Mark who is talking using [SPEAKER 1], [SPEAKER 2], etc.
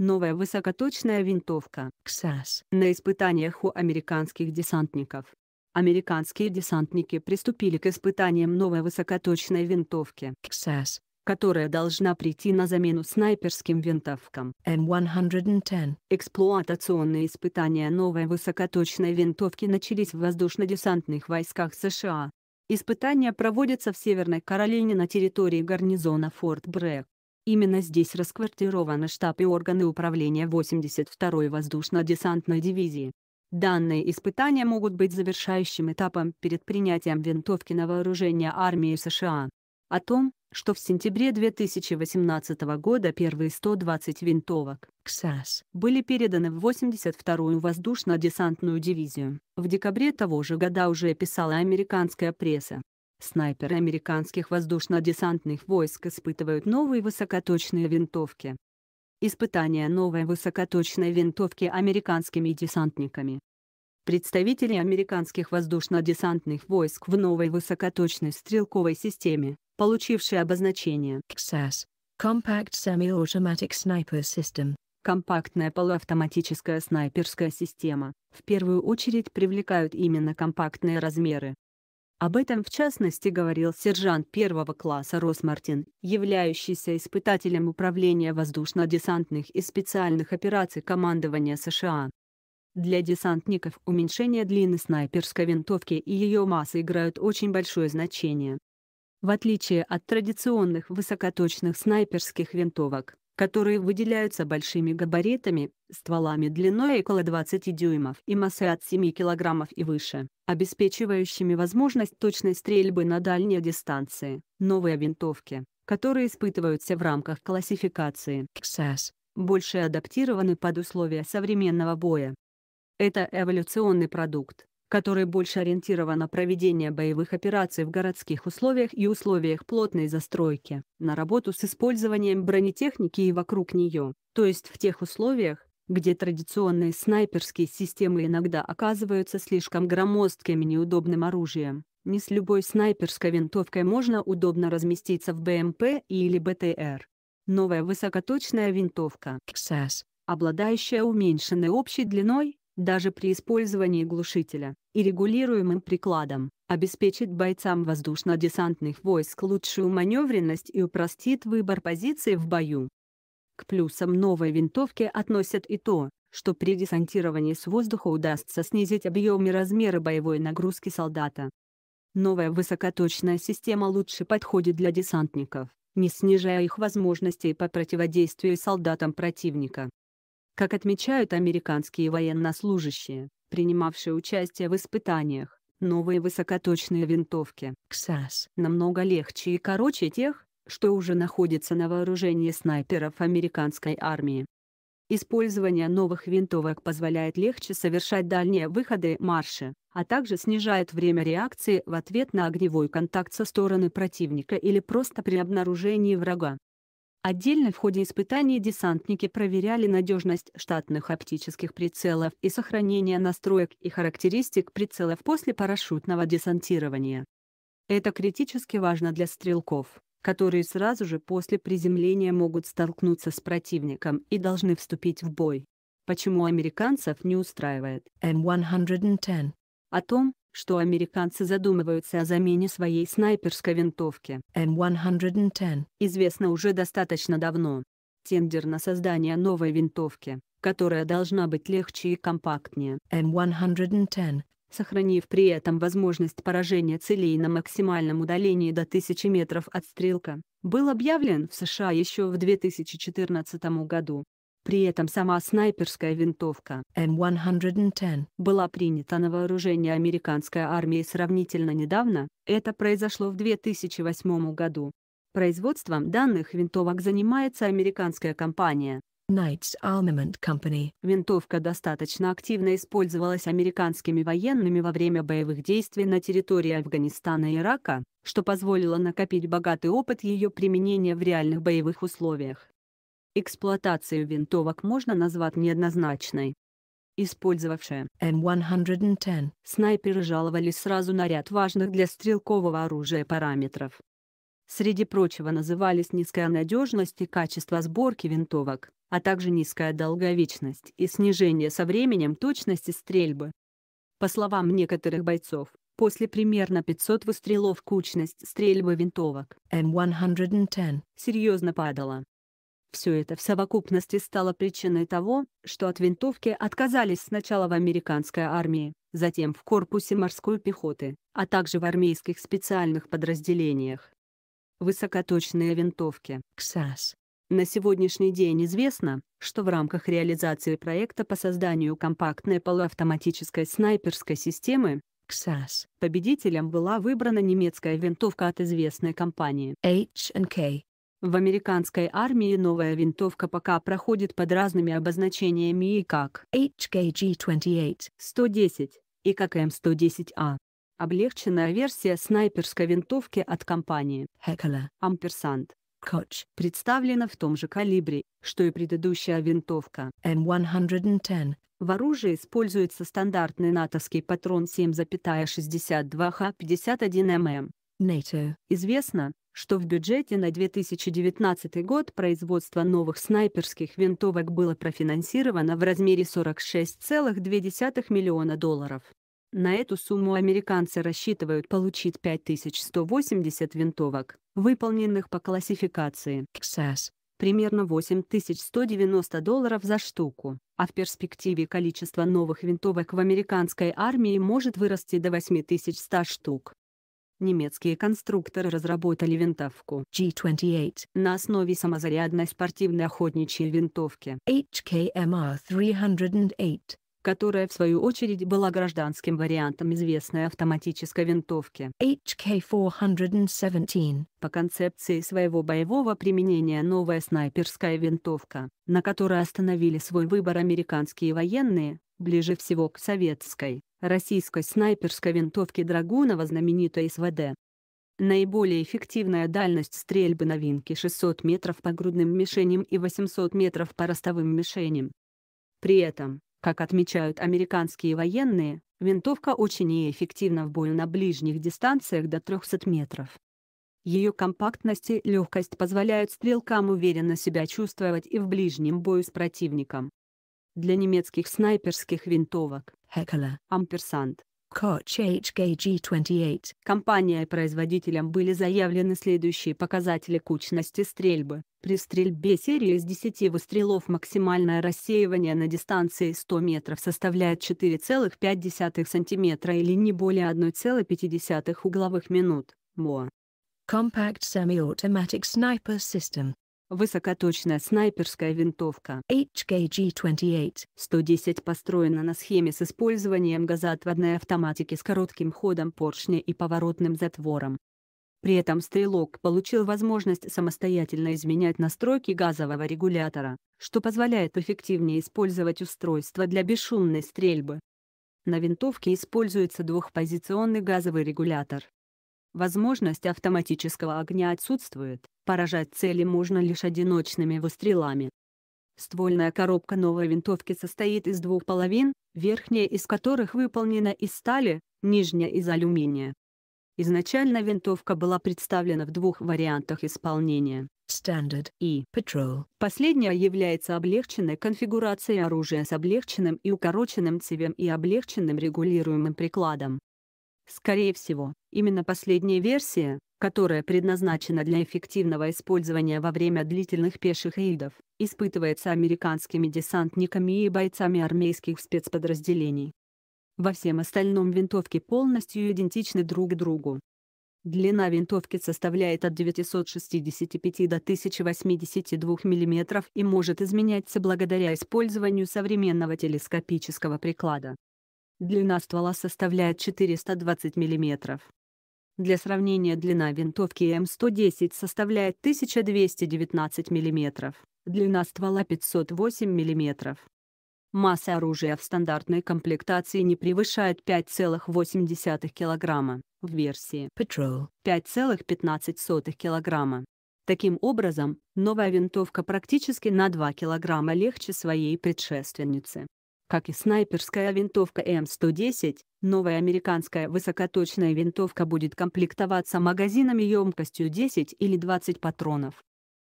[SPEAKER 1] Новая высокоточная винтовка «КСАС» на испытаниях у американских десантников. Американские десантники приступили к испытаниям новой высокоточной винтовки «КСАС», которая должна прийти на замену снайперским винтовкам. М110. Эксплуатационные испытания новой высокоточной винтовки начались в воздушно-десантных войсках США. Испытания проводятся в Северной Каролине на территории гарнизона Форт Брэк. Именно здесь расквартированы штаб и органы управления 82-й воздушно-десантной дивизии. Данные испытания могут быть завершающим этапом перед принятием винтовки на вооружение армии США. О том, что в сентябре 2018 года первые 120 винтовок КСАС были переданы в 82-ю воздушно-десантную дивизию. В декабре того же года уже писала американская пресса. Снайперы американских воздушно-десантных войск испытывают новые высокоточные винтовки. Испытание новой высокоточной винтовки американскими десантниками. Представители американских воздушно-десантных войск в новой высокоточной стрелковой системе, получившей обозначение XS Compact Semi-Automatic Sniper System Компактная полуавтоматическая снайперская система, в первую очередь привлекают именно компактные размеры, об этом в частности говорил сержант первого класса Мартин, являющийся испытателем управления воздушно-десантных и специальных операций командования США. Для десантников уменьшение длины снайперской винтовки и ее массы играют очень большое значение. В отличие от традиционных высокоточных снайперских винтовок, которые выделяются большими габаритами, стволами длиной около 20 дюймов и массой от 7 кг и выше, обеспечивающими возможность точной стрельбы на дальние дистанции. Новые винтовки, которые испытываются в рамках классификации XS, больше адаптированы под условия современного боя. Это эволюционный продукт, который больше ориентирован на проведение боевых операций в городских условиях и условиях плотной застройки, на работу с использованием бронетехники и вокруг нее, то есть в тех условиях, где традиционные снайперские системы иногда оказываются слишком громоздкими неудобным оружием. Не с любой снайперской винтовкой можно удобно разместиться в БМП или БТР. Новая высокоточная винтовка XS, обладающая уменьшенной общей длиной, даже при использовании глушителя, и регулируемым прикладом, обеспечит бойцам воздушно-десантных войск лучшую маневренность и упростит выбор позиций в бою. К плюсам новой винтовки относят и то, что при десантировании с воздуха удастся снизить объем и размеры боевой нагрузки солдата. Новая высокоточная система лучше подходит для десантников, не снижая их возможностей по противодействию солдатам противника. Как отмечают американские военнослужащие, принимавшие участие в испытаниях, новые высокоточные винтовки КСАС намного легче и короче тех, что уже находится на вооружении снайперов американской армии. Использование новых винтовок позволяет легче совершать дальние выходы марши, а также снижает время реакции в ответ на огневой контакт со стороны противника или просто при обнаружении врага. Отдельно в ходе испытаний десантники проверяли надежность штатных оптических прицелов и сохранение настроек и характеристик прицелов после парашютного десантирования. Это критически важно для стрелков, которые сразу же после приземления могут столкнуться с противником и должны вступить в бой. Почему американцев не устраивает М110? О том, что американцы задумываются о замене своей снайперской винтовки М110, известно уже достаточно давно. Тендер на создание новой винтовки, которая должна быть легче и компактнее М110, сохранив при этом возможность поражения целей на максимальном удалении до 1000 метров от стрелка, был объявлен в США еще в 2014 году. При этом сама снайперская винтовка m 110 была принята на вооружение американской армии сравнительно недавно, это произошло в 2008 году. Производством данных винтовок занимается американская компания Knights Armament Company. Винтовка достаточно активно использовалась американскими военными во время боевых действий на территории Афганистана и Ирака, что позволило накопить богатый опыт ее применения в реальных боевых условиях. Эксплуатацию винтовок можно назвать неоднозначной. Использовавшие М110 снайперы жаловались сразу на ряд важных для стрелкового оружия параметров. Среди прочего назывались низкая надежность и качество сборки винтовок а также низкая долговечность и снижение со временем точности стрельбы. По словам некоторых бойцов, после примерно 500 выстрелов кучность стрельбы винтовок m 110 серьезно падала. Все это в совокупности стало причиной того, что от винтовки отказались сначала в американской армии, затем в корпусе морской пехоты, а также в армейских специальных подразделениях. Высокоточные винтовки КСАС на сегодняшний день известно, что в рамках реализации проекта по созданию компактной полуавтоматической снайперской системы КСАС победителем была выбрана немецкая винтовка от известной компании H&K. В американской армии новая винтовка пока проходит под разными обозначениями и как HKG-28, 110 и как М110А. Облегченная версия снайперской винтовки от компании Heckler Ampersand Коч представлена в том же калибре, что и предыдущая винтовка М110. В оружии используется стандартный натовский патрон 7,62Х51 мм. NATO. Известно, что в бюджете на 2019 год производство новых снайперских винтовок было профинансировано в размере 46,2 миллиона долларов. На эту сумму американцы рассчитывают получить 5180 винтовок выполненных по классификации XS, примерно 8190 долларов за штуку, а в перспективе количество новых винтовок в американской армии может вырасти до 8100 штук. Немецкие конструкторы разработали винтовку G28 на основе самозарядной спортивной охотничьей винтовки HKMR 308 которая, в свою очередь, была гражданским вариантом известной автоматической винтовки. HK-417 по концепции своего боевого применения новая снайперская винтовка, на которой остановили свой выбор американские военные, ближе всего к советской, российской снайперской винтовке Драгунова знаменитой СВД. Наиболее эффективная дальность стрельбы новинки 600 метров по грудным мишеням и 800 метров по ростовым мишеням. При этом, как отмечают американские военные, винтовка очень эффективна в бою на ближних дистанциях до 300 метров. Ее компактность и легкость позволяют стрелкам уверенно себя чувствовать и в ближнем бою с противником. Для немецких снайперских винтовок Heckler Амперсант Koch HKG-28. Компания производителям были заявлены следующие показатели кучности стрельбы. При стрельбе серии из 10 выстрелов максимальное рассеивание на дистанции 100 метров составляет 4,5 см или не более 1,5 угловых минут. МОА. Compact Semi-Automatic Sniper System Высокоточная снайперская винтовка HKG-28 110 построена на схеме с использованием газоотводной автоматики с коротким ходом поршня и поворотным затвором. При этом стрелок получил возможность самостоятельно изменять настройки газового регулятора, что позволяет эффективнее использовать устройство для бесшумной стрельбы. На винтовке используется двухпозиционный газовый регулятор, Возможность автоматического огня отсутствует, поражать цели можно лишь одиночными выстрелами. Ствольная коробка новой винтовки состоит из двух половин, верхняя из которых выполнена из стали, нижняя из алюминия. Изначально винтовка была представлена в двух вариантах исполнения – Standard и e Patrol. Последняя является облегченной конфигурацией оружия с облегченным и укороченным цевем и облегченным регулируемым прикладом. Скорее всего, именно последняя версия, которая предназначена для эффективного использования во время длительных пеших рейдов, испытывается американскими десантниками и бойцами армейских спецподразделений. Во всем остальном винтовки полностью идентичны друг другу. Длина винтовки составляет от 965 до 1082 мм и может изменяться благодаря использованию современного телескопического приклада. Длина ствола составляет 420 мм. Для сравнения, длина винтовки М110 составляет 1219 мм. Длина ствола 508 мм. Масса оружия в стандартной комплектации не превышает 5,8 кг, в версии Patrol 5,15 кг. Таким образом, новая винтовка практически на 2 кг легче своей предшественницы. Как и снайперская винтовка М110, новая американская высокоточная винтовка будет комплектоваться магазинами емкостью 10 или 20 патронов.